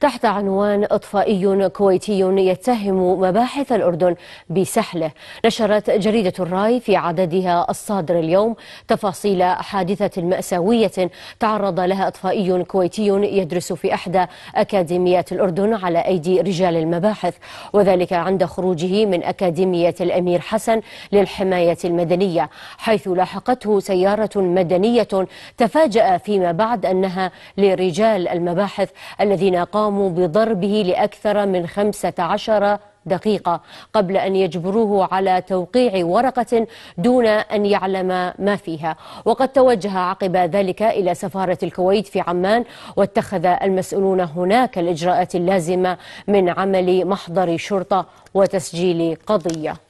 تحت عنوان اطفائي كويتي يتهم مباحث الاردن بسحله نشرت جريده الراي في عددها الصادر اليوم تفاصيل حادثه ماساويه تعرض لها اطفائي كويتي يدرس في احدى اكاديميات الاردن على ايدي رجال المباحث وذلك عند خروجه من اكاديميه الامير حسن للحمايه المدنيه حيث لاحقته سياره مدنيه تفاجا فيما بعد انها لرجال المباحث الذين قاموا قاموا بضربه لأكثر من 15 دقيقة قبل أن يجبروه على توقيع ورقة دون أن يعلم ما فيها وقد توجه عقب ذلك إلى سفارة الكويت في عمان واتخذ المسؤولون هناك الإجراءات اللازمة من عمل محضر شرطة وتسجيل قضية